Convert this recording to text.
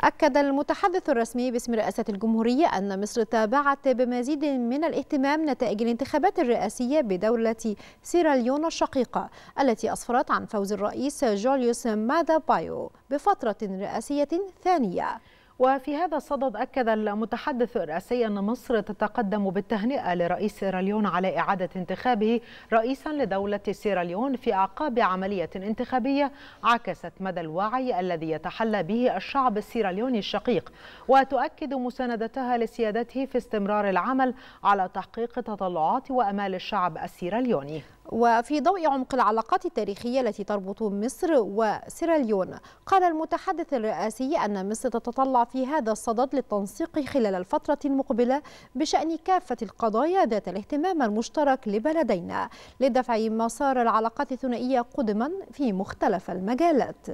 أكد المتحدث الرسمي باسم رئاسة الجمهورية أن مصر تابعت بمزيد من الاهتمام نتائج الانتخابات الرئاسية بدولة سيراليون الشقيقة التي أسفرت عن فوز الرئيس جوليوس مادا بايو بفترة رئاسية ثانية وفي هذا الصدد أكد المتحدث الرئاسي أن مصر تتقدم بالتهنئة لرئيس سيراليون على إعادة انتخابه رئيسا لدولة سيراليون في أعقاب عملية انتخابية عكست مدى الوعي الذي يتحلى به الشعب السيراليوني الشقيق وتؤكد مساندتها لسيادته في استمرار العمل على تحقيق تطلعات وأمال الشعب السيراليوني وفي ضوء عمق العلاقات التاريخية التي تربط مصر وسيراليون قال المتحدث الرئاسي أن مصر تتطلع في هذا الصدد للتنسيق خلال الفترة المقبلة بشأن كافة القضايا ذات الاهتمام المشترك لبلدينا لدفع مسار العلاقات الثنائية قدما في مختلف المجالات